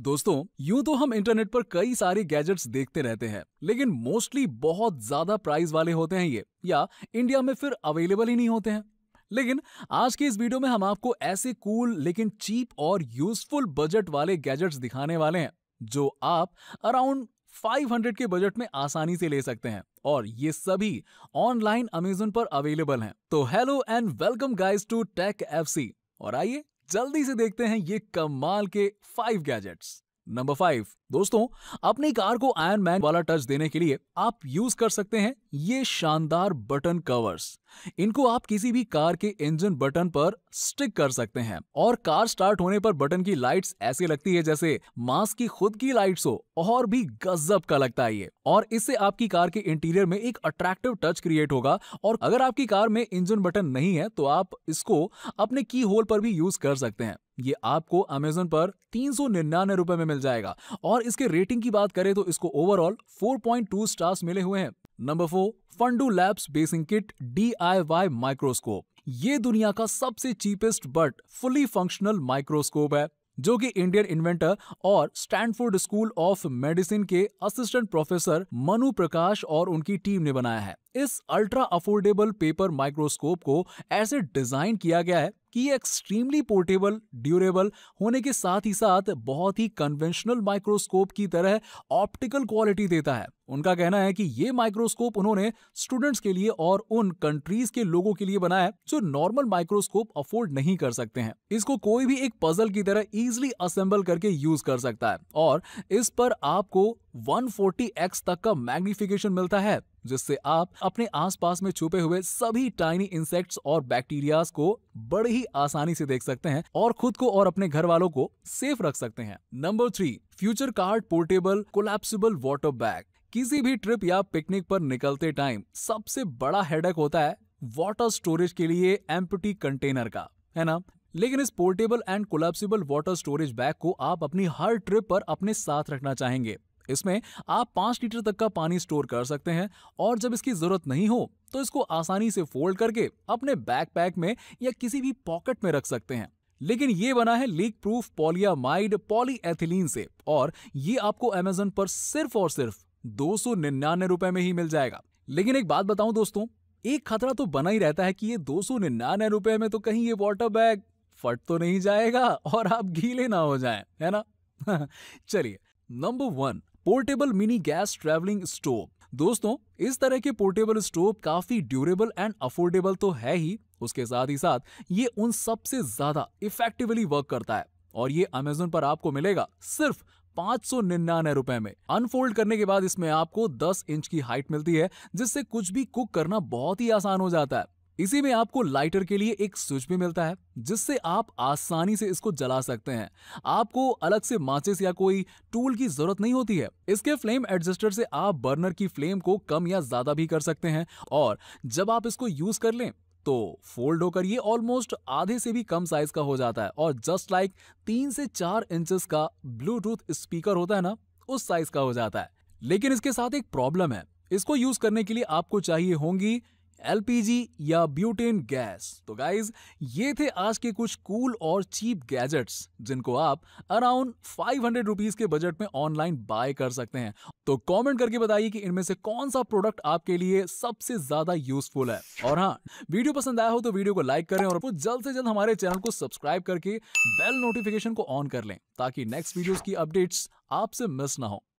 दोस्तों यूं तो हम इंटरनेट पर कई सारे गैजेट्स देखते रहते हैं लेकिन मोस्टली बहुत ज्यादा प्राइस वाले होते हैं ये या इंडिया में फिर अवेलेबल ही नहीं होते हैं लेकिन आज के इस वीडियो में हम आपको ऐसे कूल लेकिन चीप और यूजफुल बजट वाले गैजेट्स दिखाने वाले हैं जो आप अराउंड 500 के बजट में आसानी से ले सकते हैं और ये सभी ऑनलाइन अमेजोन पर अवेलेबल हैं तो hello and welcome guys to tech FC और आइए जल्दी से देखते हैं ये कमाल के फाइव गैजेट्स नंबर फाइव दोस्तों अपनी कार को आयरन मैन वाला टच देने के लिए आप यूज कर सकते हैं ये शानदार बटन कवर्स इनको आप किसी भी कार के इंजन बटन पर स्टिक कर सकते हैं और कार स्टार्ट होने पर बटन की लाइट्स ऐसे लगती है जैसे मास्क की खुद की लाइट्स हो और भी गजब का लगता है ये और इससे आपकी कार के इंटीरियर में एक अट्रैक्टिव टच क्रिएट होगा और अगर आपकी कार में इंजन बटन नहीं है तो आप इसको अपने की होल पर भी यूज कर सकते हैं ये आपको अमेजोन पर तीन सौ निन्यानवे रुपए में मिल जाएगा और इसके रेटिंग की बात करें तो इसको ओवरऑल 4.2 स्टार्स मिले हुए हैं number four fundoo labs basic kit D microscope ये दुनिया का सबसे cheapest but fully functional microscope है जो कि इंडियन इन्वेंटर और स्टैनफोर्ड स्कूल ऑफ मेडिसिन के असिस्टेंट प्रोफेसर मनु प्रकाश और उनकी टीम ने बनाया है इस अल्ट्रा अफोर्डेबल पेपर माइक्रोस्कोप को ऐसे डिजाइन किया गया है कि ये एक्सट्रीमली पोर्टेबल ड्यूरेबल होने के साथ ही साथ बहुत ही कन्वेंशनल माइक्रोस्कोप की तरह ऑप्टिकल क्वालिटी देता है उनका कहना है कि ये माइक्रोस्कोप उन्होंने स्टूडेंट्स के लिए और उन कंट्रीज के लोगों के लिए बनाया है जो नॉर्मल माइक्रोस्कोप अफोर्ड नहीं कर सकते हैं इसको कोई भी एक पजल की तरह इजिली असेंबल करके यूज कर सकता है और इस पर आपको 140x तक का मैग्निफिकेशन मिलता है जिससे आप अपने आसपास में छुपे हुए सभी टाइनी इंसेक्ट्स और बैक्टीरियाज को बड़े ही आसानी से देख सकते हैं और खुद को और अपने घर वालों को सेफ रख सकते हैं number three future card portable collapsible water bag किसी भी ट्रिप या पिकनिक पर निकलते टाइम सबसे बड़ा हेडक होता है वाटर स्टोरेज के लिए एम्पटी कंटेनर का है ना लेकिन इस portable and collapsible water storage bag को आप अपनी हर ट्रिप पर अपने साथ रखना चाहेंगे इसमें आप पाँच लीटर तक का पानी स्टोर कर सकते हैं और जब इसकी ज़रूरत नहीं हो तो इसको आसानी से फोल्ड करके अपने बैकपैक में या किसी भी पॉकेट में रख सकते हैं लेकिन ये बना है लीक प्रूफ पॉलियामाइड पॉलीएथिलीन से और ये आपको अमेजोन पर सिर्फ और सिर्फ दो सौ निन्यानवे रुपए में ही मिल जाएगा लेकिन एक बात बताऊं दोस्तों एक खतरा तो बना ही रहता है कि ये दो सौ निन्यानवे रुपए में तो कहीं ये वाटर बैग फट तो नहीं जाएगा और आप गीले ना हो जाए है ना चलिए number one portable mini gas travelling stove दोस्तों इस तरह के पोर्टेबल स्टोव काफी ड्यूरेबल एंड अफोर्डेबल तो है ही उसके साथ ही साथ ये उन सबसे ज्यादा इफेक्टिवली वर्क करता है और ये अमेजोन पर आपको मिलेगा सिर्फ पांच सौ निन्यानवे रुपए में अनफोल्ड करने के बाद इसमें आपको 10 इंच की हाइट मिलती है जिससे कुछ भी कुक करना बहुत ही आसान हो जाता है इसी में आपको लाइटर के लिए एक स्विच भी मिलता है जिससे आप आसानी से इसको जला सकते हैं आपको अलग से माचिस या कोई टूल की जरूरत नहीं होती है इसके फ्लेम एडजस्टर से आप बर्नर की फ्लेम को कम या ज्यादा भी कर सकते हैं और जब आप इसको यूज कर लें तो फोल्ड होकर ये ऑलमोस्ट आधे से भी कम साइज का हो जाता है और जस्ट लाइक तीन से चार इंच का ब्लूटूथ स्पीकर होता है ना उस साइज का हो जाता है लेकिन इसके साथ एक प्रॉब्लम है इसको यूज करने के लिए आपको चाहिए होंगी एलपीजी या ब्यूटेन गैस तो गाइज ये थे आज के कुछ कूल और चीप गैजेट्स जिनको आप अराउंड फाइव हंड्रेड रुपीज के बजट में ऑनलाइन बाय कर सकते हैं तो कमेंट करके बताइए कि इनमें से कौन सा प्रोडक्ट आपके लिए सबसे ज्यादा यूजफुल है और हाँ वीडियो पसंद आया हो तो वीडियो को लाइक करें और जल्द से जल्द हमारे चैनल को सब्सक्राइब करके बेल नोटिफिकेशन को ऑन कर लें ताकि नेक्स्ट वीडियोस की अपडेट्स आपसे मिस ना हो